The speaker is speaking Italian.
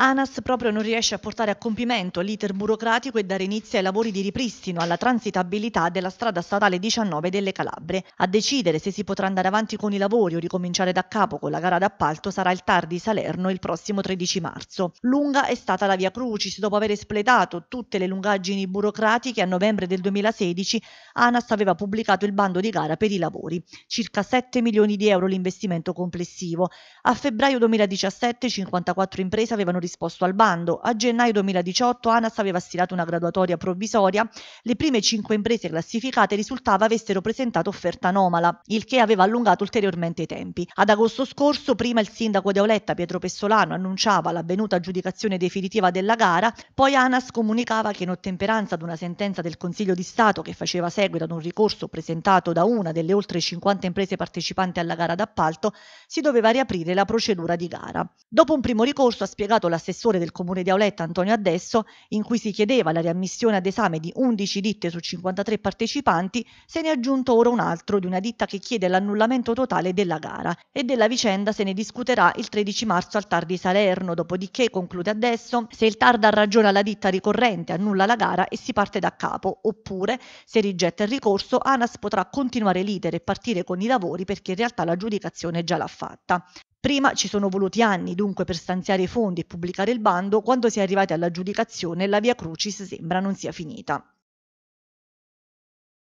ANAS proprio non riesce a portare a compimento l'iter burocratico e dare inizio ai lavori di ripristino alla transitabilità della strada statale 19 delle Calabre. A decidere se si potrà andare avanti con i lavori o ricominciare da capo con la gara d'appalto sarà il TAR di Salerno il prossimo 13 marzo. Lunga è stata la via Crucis dopo aver espletato tutte le lungaggini burocratiche a novembre del 2016 ANAS aveva pubblicato il bando di gara per i lavori, circa 7 milioni di euro l'investimento complessivo. A febbraio 2017 54 imprese avevano risposto al bando. A gennaio 2018 ANAS aveva stilato una graduatoria provvisoria, le prime cinque imprese classificate risultava avessero presentato offerta anomala, il che aveva allungato ulteriormente i tempi. Ad agosto scorso, prima il sindaco di Auletta Pietro Pessolano annunciava l'avvenuta aggiudicazione definitiva della gara, poi ANAS comunicava che in ottemperanza ad una sentenza del Consiglio di Stato che faceva seguito ad un ricorso presentato da una delle oltre 50 imprese partecipanti alla gara d'appalto, si doveva riaprire la procedura di gara. Dopo un primo ricorso ha spiegato la l'assessore del comune di Auletta Antonio Adesso, in cui si chiedeva la riammissione ad esame di 11 ditte su 53 partecipanti, se ne è aggiunto ora un altro di una ditta che chiede l'annullamento totale della gara e della vicenda se ne discuterà il 13 marzo al TAR di Salerno, dopodiché conclude Adesso se il TAR dà ragione alla ditta ricorrente, annulla la gara e si parte da capo, oppure se rigetta il ricorso ANAS potrà continuare l'iter e partire con i lavori perché in realtà l'aggiudicazione già l'ha fatta. Prima ci sono voluti anni dunque per stanziare i fondi e pubblicare il bando, quando si è arrivati all'aggiudicazione la via Crucis sembra non sia finita.